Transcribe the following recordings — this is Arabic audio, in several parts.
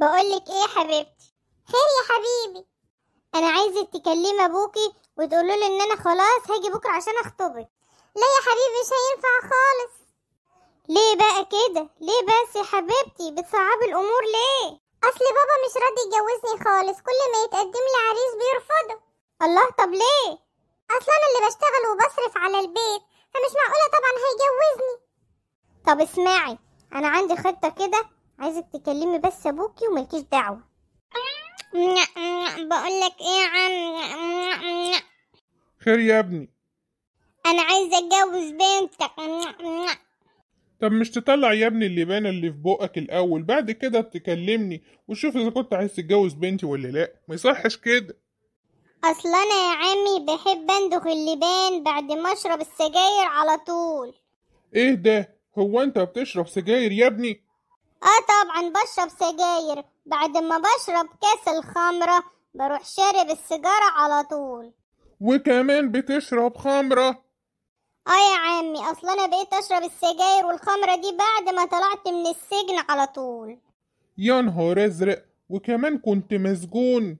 بقولك ايه يا حبيبتي خير يا حبيبي انا عايزك تكلمي ابوكي وتقولي له ان انا خلاص هاجي بكره عشان اخطبك لا يا حبيبي مش هينفع خالص ليه بقى كده ليه بس يا حبيبتي بتصعبي الامور ليه اصل بابا مش راضي يتجوزني خالص كل ما يتقدم لي عريس بيرفضه الله طب ليه اصل انا اللي بشتغل وبصرف على البيت فمش معقوله طبعا هيجوزني طب اسمعي انا عندي خطه كده عايزك تكلمي بس ابوكي وملكيش دعوه بقول لك ايه يا عم خير يا ابني انا عايزه اتجوز بنتك طب مش تطلع يا ابني اللبانة اللي في بقك الأول بعد كده تكلمني وشوف إذا كنت عايز تتجوز بنتي ولا لأ ما يصحش كده أصل أنا يا عمي بحب أندخ اللبان بعد ما أشرب السجاير على طول إيه ده هو أنت بتشرب سجاير يا ابني اه طبعا بشرب سجاير بعد ما بشرب كاس الخمرة بروح شارب السيجارة على طول وكمان بتشرب خمرة اه يا عمي اصل انا بقيت اشرب السجاير والخمرة دي بعد ما طلعت من السجن على طول يا نهار ازرق وكمان كنت مسجون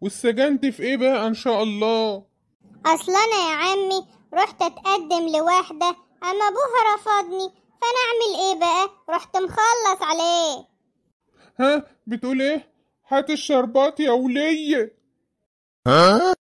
واتسجنت في ايه بقى ان شاء الله اصل انا يا عمي رحت اتقدم لواحدة اما ابوها رفضني فنعمل ايه بقى رحت مخلص عليه ها بتقول ايه هات الشربات يا وليه ها